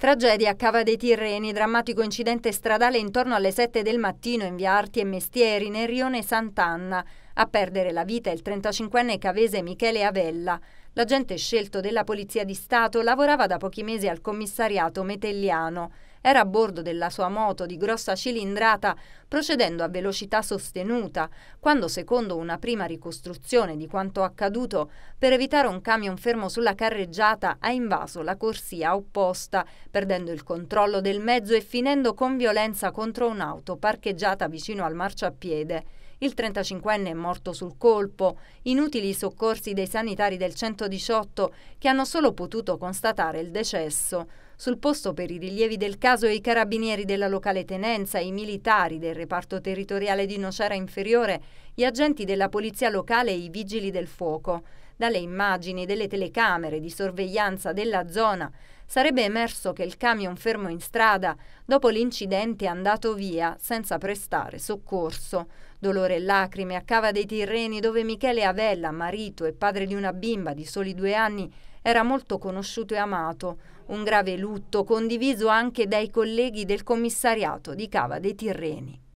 Tragedia a Cava dei Tirreni, drammatico incidente stradale intorno alle 7 del mattino in via Arti e Mestieri nel rione Sant'Anna. A perdere la vita il 35enne cavese Michele Avella. L'agente scelto della Polizia di Stato lavorava da pochi mesi al commissariato metelliano. Era a bordo della sua moto di grossa cilindrata, procedendo a velocità sostenuta, quando, secondo una prima ricostruzione di quanto accaduto, per evitare un camion fermo sulla carreggiata, ha invaso la corsia opposta, perdendo il controllo del mezzo e finendo con violenza contro un'auto parcheggiata vicino al marciapiede. Il 35enne è morto sul colpo, inutili i soccorsi dei sanitari del 118 che hanno solo potuto constatare il decesso. Sul posto per i rilievi del caso i carabinieri della locale tenenza, i militari del reparto territoriale di Nocera Inferiore, gli agenti della polizia locale e i vigili del fuoco. Dalle immagini delle telecamere di sorveglianza della zona sarebbe emerso che il camion fermo in strada dopo l'incidente è andato via senza prestare soccorso. Dolore e lacrime a Cava dei Tirreni dove Michele Avella, marito e padre di una bimba di soli due anni, era molto conosciuto e amato, un grave lutto condiviso anche dai colleghi del commissariato di Cava dei Tirreni.